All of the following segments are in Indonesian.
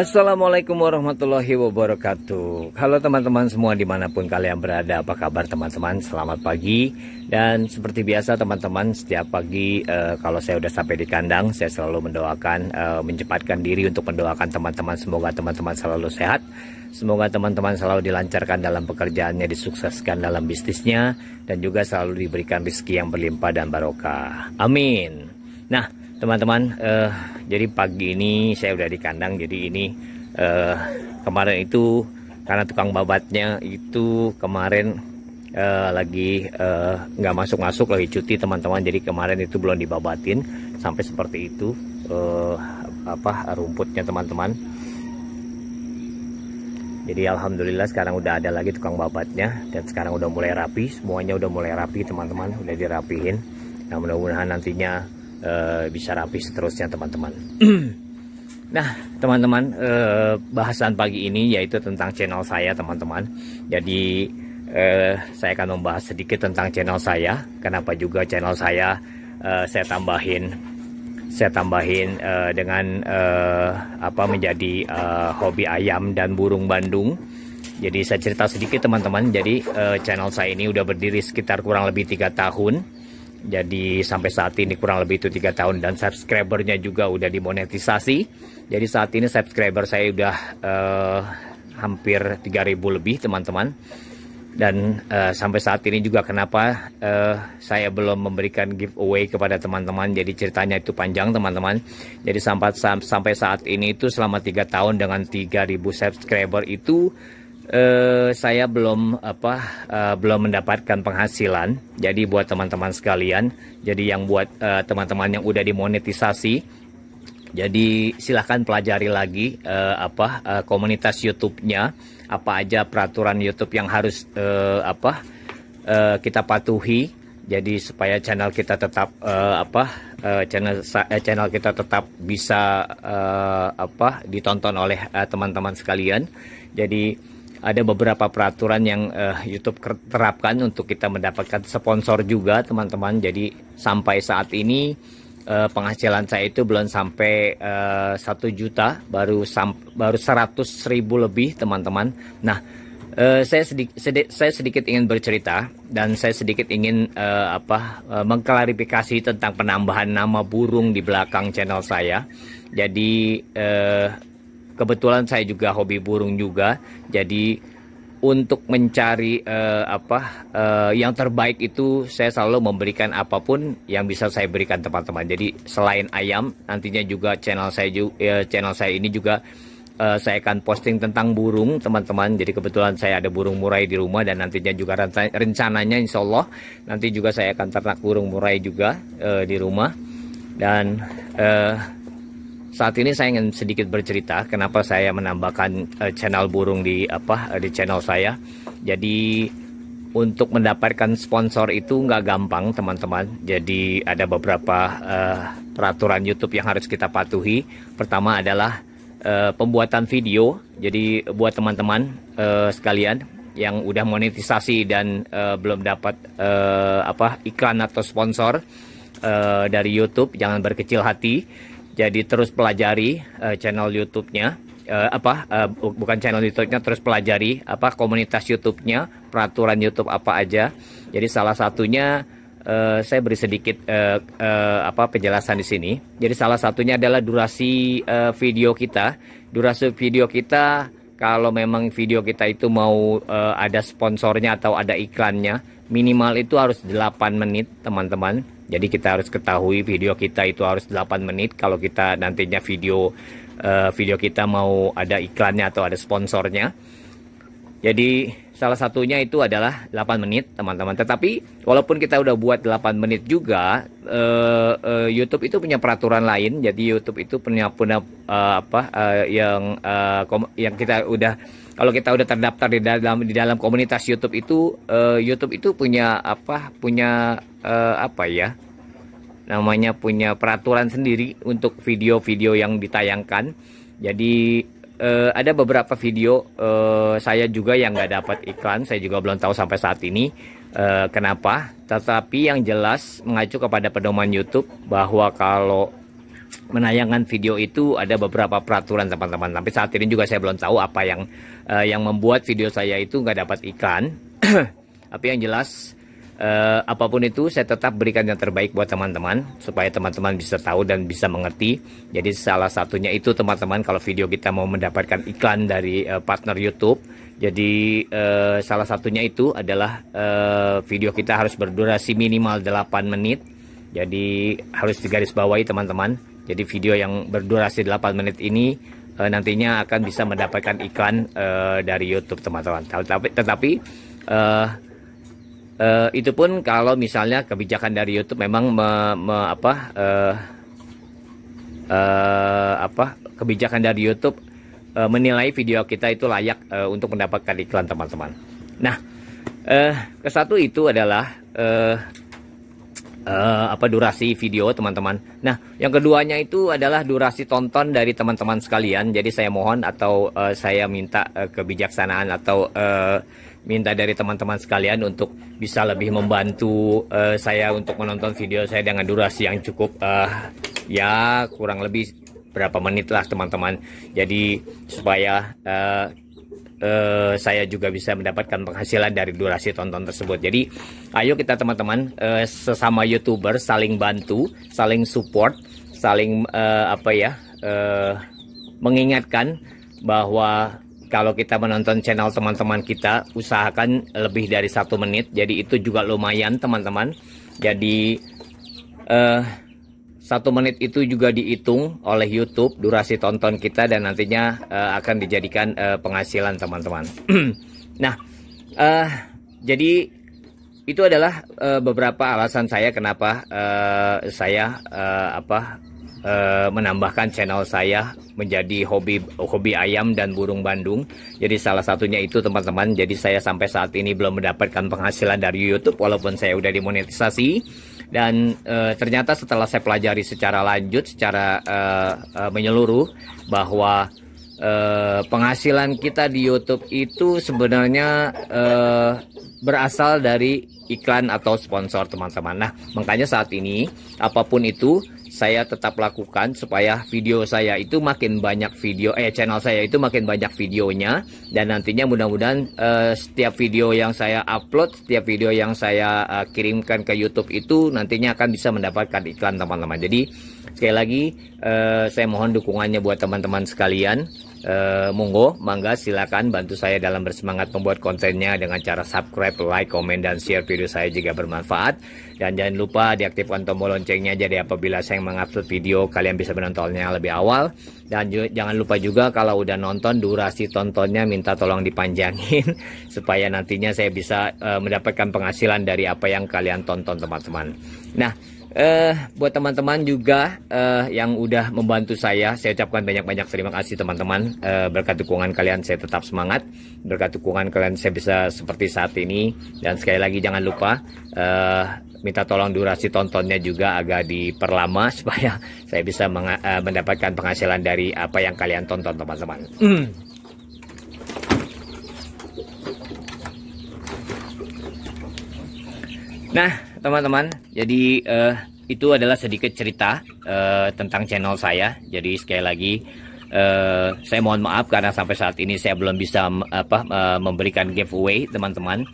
Assalamualaikum warahmatullahi wabarakatuh Halo teman-teman semua dimanapun kalian berada Apa kabar teman-teman selamat pagi Dan seperti biasa teman-teman setiap pagi eh, Kalau saya sudah sampai di kandang Saya selalu mendoakan eh, Mencepatkan diri untuk mendoakan teman-teman Semoga teman-teman selalu sehat Semoga teman-teman selalu dilancarkan dalam pekerjaannya Disukseskan dalam bisnisnya Dan juga selalu diberikan rezeki yang berlimpah dan barokah Amin Nah teman-teman eh, jadi pagi ini saya udah di kandang jadi ini uh, kemarin itu karena tukang babatnya itu kemarin uh, lagi eh, nggak uh, masuk-masuk lagi cuti teman-teman jadi kemarin itu belum dibabatin sampai seperti itu uh, apa rumputnya teman-teman jadi alhamdulillah sekarang udah ada lagi tukang babatnya dan sekarang udah mulai rapi semuanya udah mulai rapi teman-teman udah dirapihin nah mudah-mudahan nantinya Eh, bisa rapi seterusnya teman-teman nah teman-teman eh, bahasan pagi ini yaitu tentang channel saya teman-teman jadi eh, saya akan membahas sedikit tentang channel saya kenapa juga channel saya saya tambahin saya tambahin uh, dengan uh, apa menjadi uh, hobi ayam dan burung Bandung. Jadi saya cerita sedikit teman-teman. Jadi uh, channel saya ini udah berdiri sekitar kurang lebih tiga tahun. Jadi sampai saat ini kurang lebih itu tiga tahun dan subscribernya juga udah dimonetisasi. Jadi saat ini subscriber saya udah uh, hampir 3000 lebih teman-teman. Dan uh, sampai saat ini juga kenapa uh, saya belum memberikan giveaway kepada teman-teman. Jadi ceritanya itu panjang teman-teman. Jadi sampai sampai saat ini itu selama tiga tahun dengan 3000 subscriber itu eh, saya belum apa eh, belum mendapatkan penghasilan. Jadi buat teman-teman sekalian, jadi yang buat eh, teman-teman eh, yang udah dimonetisasi jadi silahkan pelajari lagi eh, apa eh, komunitas YouTube-nya, apa aja peraturan YouTube yang harus eh, apa eh, kita patuhi. Jadi supaya channel kita tetap uh, apa uh, channel uh, channel kita tetap bisa uh, apa ditonton oleh teman-teman uh, sekalian. Jadi ada beberapa peraturan yang uh, YouTube terapkan untuk kita mendapatkan sponsor juga teman-teman. Jadi sampai saat ini uh, penghasilan saya itu belum sampai eh, satu uh, juta, baru sam baru seratus ribu lebih teman-teman. Nah uh, saya sedikit sedi saya sedikit ingin bercerita dan saya sedikit ingin uh, apa uh, mengklarifikasi tentang penambahan nama burung di belakang channel saya. Jadi uh, kebetulan saya juga hobi burung juga jadi untuk mencari uh, apa uh, yang terbaik itu saya selalu memberikan apapun yang bisa saya berikan teman-teman. Jadi selain ayam nantinya juga channel saya juga uh, eh, channel saya ini juga uh, saya akan posting tentang burung teman-teman. Jadi kebetulan saya ada burung murai di rumah dan nantinya juga rencananya insya Allah nanti juga saya akan ternak burung murai juga uh, di rumah dan uh, saat ini saya ingin sedikit bercerita kenapa saya menambahkan uh, channel burung di apa uh, di channel saya. Jadi untuk mendapatkan sponsor itu nggak gampang teman-teman. Jadi ada beberapa uh, peraturan YouTube yang harus kita patuhi. Pertama adalah uh, pembuatan video. Jadi buat teman-teman uh, sekalian yang udah monetisasi dan uh, belum dapat uh, apa iklan atau sponsor uh, dari YouTube jangan berkecil hati jadi terus pelajari uh, channel YouTube-nya uh, apa uh, bukan channel YouTube-nya terus pelajari apa komunitas YouTube-nya, peraturan YouTube apa aja. Jadi salah satunya uh, saya beri sedikit uh, uh, apa penjelasan di sini. Jadi salah satunya adalah durasi uh, video kita. Durasi video kita kalau memang video kita itu mau uh, ada sponsornya atau ada iklannya, minimal itu harus 8 menit, teman-teman jadi kita harus ketahui video kita itu harus 8 menit kalau kita nantinya video uh, video kita mau ada iklannya atau ada sponsornya. Jadi salah satunya itu adalah 8 menit teman-teman. Tetapi walaupun kita udah buat 8 menit juga uh, uh, YouTube itu punya peraturan lain. Jadi YouTube itu punya punya uh, apa uh, yang uh, yang kita udah kalau kita udah terdaftar di dalam di dalam komunitas YouTube itu uh, YouTube itu punya apa punya uh, apa ya namanya punya peraturan sendiri untuk video-video yang ditayangkan jadi uh, ada beberapa video uh, saya juga yang nggak dapat iklan saya juga belum tahu sampai saat ini uh, kenapa tetapi yang jelas mengacu kepada pedoman YouTube bahwa kalau menayangkan video itu ada beberapa peraturan teman-teman. Tapi saat ini juga saya belum tahu apa yang uh, yang membuat video saya itu nggak dapat iklan. Tapi yang jelas uh, apapun itu saya tetap berikan yang terbaik buat teman-teman supaya teman-teman bisa tahu dan bisa mengerti. Jadi salah satunya itu teman-teman kalau video kita mau mendapatkan iklan dari uh, partner YouTube. Jadi uh, salah satunya itu adalah uh, video kita harus berdurasi minimal 8 menit. Jadi harus digarisbawahi teman-teman jadi video yang berdurasi 8 menit ini e, nantinya akan bisa mendapatkan iklan e, dari YouTube teman-teman. Tetapi, tetapi eh, e, e, itu pun kalau misalnya kebijakan dari YouTube memang me, me, apa e, e, apa kebijakan dari YouTube e, menilai video kita itu layak e, untuk mendapatkan iklan teman-teman. Nah, e, kesatu itu adalah e, uh, apa durasi video teman-teman. Nah, yang keduanya itu adalah durasi tonton dari teman-teman sekalian. Jadi saya mohon atau uh, saya minta uh, kebijaksanaan atau uh, minta dari teman-teman sekalian untuk bisa lebih membantu uh, saya untuk menonton video saya dengan durasi yang cukup uh, ya kurang lebih berapa menit lah teman-teman. Jadi supaya uh, eh, saya juga bisa mendapatkan penghasilan dari durasi tonton tersebut. Jadi ayo kita teman-teman eh, sesama youtuber saling bantu, saling support, saling eh, apa ya eh, mengingatkan bahwa kalau kita menonton channel teman-teman kita usahakan lebih dari satu menit. Jadi itu juga lumayan teman-teman. Jadi eh, satu menit itu juga dihitung oleh YouTube durasi tonton kita dan nantinya uh, akan dijadikan uh, penghasilan teman-teman. nah, uh, jadi itu adalah uh, beberapa alasan saya kenapa uh, saya uh, apa uh, menambahkan channel saya menjadi hobi hobi ayam dan burung Bandung. Jadi salah satunya itu teman-teman. Jadi saya sampai saat ini belum mendapatkan penghasilan dari YouTube walaupun saya udah dimonetisasi dan e, ternyata setelah saya pelajari secara lanjut secara e, e, menyeluruh bahwa e, penghasilan kita di YouTube itu sebenarnya e, berasal dari iklan atau sponsor teman-teman. Nah, makanya saat ini apapun itu saya tetap lakukan supaya video saya itu makin banyak video eh channel saya itu makin banyak videonya dan nantinya mudah-mudahan uh, setiap video yang saya upload setiap video yang saya uh, kirimkan ke YouTube itu nantinya akan bisa mendapatkan iklan teman-teman jadi sekali lagi uh, saya mohon dukungannya buat teman-teman sekalian E, monggo, mangga silakan bantu saya dalam bersemangat membuat kontennya dengan cara subscribe, like, komen, dan share video saya jika bermanfaat. Dan jangan lupa diaktifkan tombol loncengnya jadi apabila saya mengupload video kalian bisa menontonnya lebih awal. Dan jangan lupa juga kalau udah nonton durasi tontonnya minta tolong dipanjangin supaya nantinya saya bisa e, mendapatkan penghasilan dari apa yang kalian tonton teman-teman. Nah, Uh, buat teman-teman juga uh, yang udah membantu saya, saya ucapkan banyak-banyak terima kasih teman-teman. Uh, berkat dukungan kalian saya tetap semangat. Berkat dukungan kalian saya bisa seperti saat ini. Dan sekali lagi jangan lupa uh, minta tolong durasi tontonnya juga agak diperlama supaya saya bisa uh, mendapatkan penghasilan dari apa yang kalian tonton teman-teman. Hmm. Nah, teman-teman, jadi uh, itu adalah sedikit cerita uh, tentang channel saya. Jadi sekali lagi uh, saya mohon maaf karena sampai saat ini saya belum bisa apa uh, memberikan giveaway, teman-teman.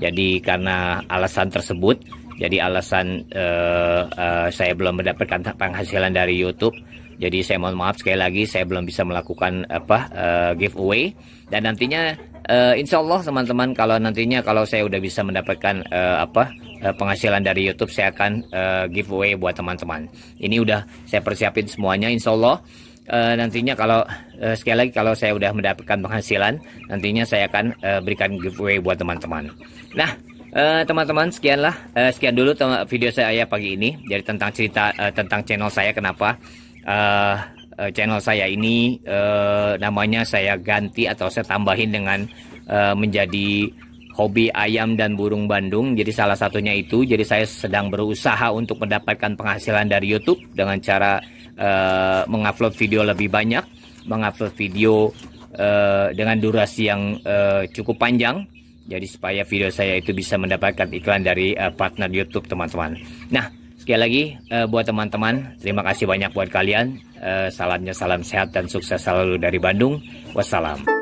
Jadi karena alasan tersebut, jadi alasan uh, uh, saya belum mendapatkan penghasilan dari YouTube. Jadi saya mohon maaf sekali lagi saya belum bisa melakukan apa uh, giveaway dan nantinya uh, insya Allah teman-teman kalau nantinya kalau saya udah bisa mendapatkan uh, apa uh, penghasilan dari YouTube saya akan uh, giveaway buat teman-teman. Ini udah saya persiapin semuanya, insya Allah uh, nantinya kalau uh, sekali lagi kalau saya udah mendapatkan penghasilan, nantinya saya akan uh, berikan giveaway buat teman-teman. Nah, teman-teman uh, sekianlah uh, sekian dulu video saya ya pagi ini Jadi tentang cerita uh, tentang channel saya kenapa uh, uh, channel saya ini uh, namanya saya ganti atau saya tambahin dengan uh, menjadi hobi ayam dan burung Bandung. Jadi salah satunya itu, jadi saya sedang berusaha untuk mendapatkan penghasilan dari YouTube dengan cara uh, mengupload video lebih banyak, mengupload video uh, dengan durasi yang uh, cukup panjang. Jadi supaya video saya itu bisa mendapatkan iklan dari uh, partner YouTube teman-teman. Nah, sekali lagi uh, buat teman-teman, terima kasih banyak buat kalian. Uh, salamnya salam sehat dan sukses selalu dari Bandung. Wassalam.